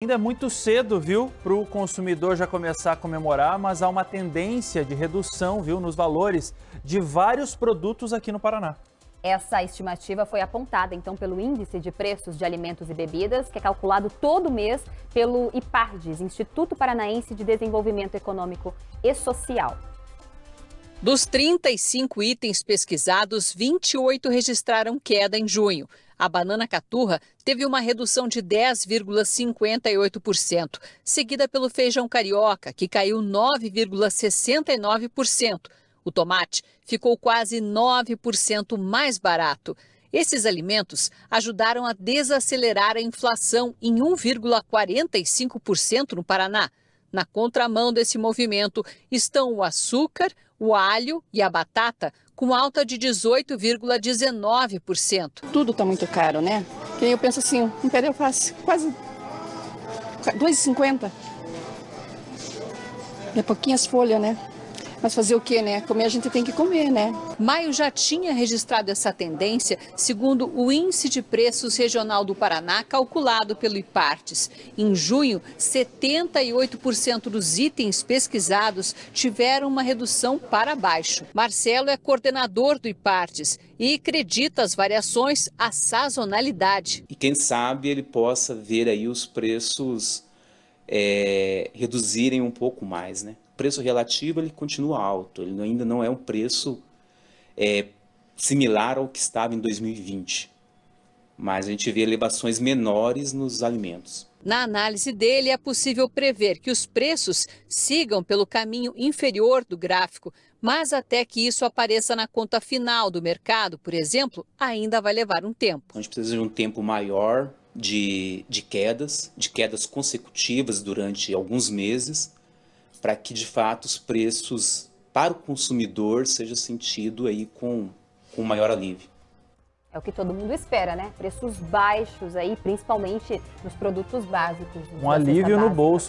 Ainda é muito cedo, viu, para o consumidor já começar a comemorar, mas há uma tendência de redução, viu, nos valores de vários produtos aqui no Paraná. Essa estimativa foi apontada, então, pelo Índice de Preços de Alimentos e Bebidas, que é calculado todo mês pelo IPARDES, Instituto Paranaense de Desenvolvimento Econômico e Social. Dos 35 itens pesquisados, 28 registraram queda em junho a banana caturra teve uma redução de 10,58%, seguida pelo feijão carioca, que caiu 9,69%. O tomate ficou quase 9% mais barato. Esses alimentos ajudaram a desacelerar a inflação em 1,45% no Paraná. Na contramão desse movimento estão o açúcar, o alho e a batata com alta de 18,19%. Tudo está muito caro, né? aí eu penso assim, um pé de alface quase 2,50. É pouquinhas folhas, né? Mas fazer o que, né? Comer a gente tem que comer, né? Maio já tinha registrado essa tendência, segundo o Índice de Preços Regional do Paraná, calculado pelo IPARTES. Em junho, 78% dos itens pesquisados tiveram uma redução para baixo. Marcelo é coordenador do IPARTES e acredita as variações à sazonalidade. E quem sabe ele possa ver aí os preços é, reduzirem um pouco mais, né? preço relativo ele continua alto, ele ainda não é um preço é, similar ao que estava em 2020. Mas a gente vê elevações menores nos alimentos. Na análise dele, é possível prever que os preços sigam pelo caminho inferior do gráfico, mas até que isso apareça na conta final do mercado, por exemplo, ainda vai levar um tempo. A gente precisa de um tempo maior de, de quedas, de quedas consecutivas durante alguns meses, para que de fato os preços para o consumidor seja sentido aí com, com maior alívio. É o que todo mundo espera, né? Preços baixos aí, principalmente nos produtos básicos. Um alívio no bolso.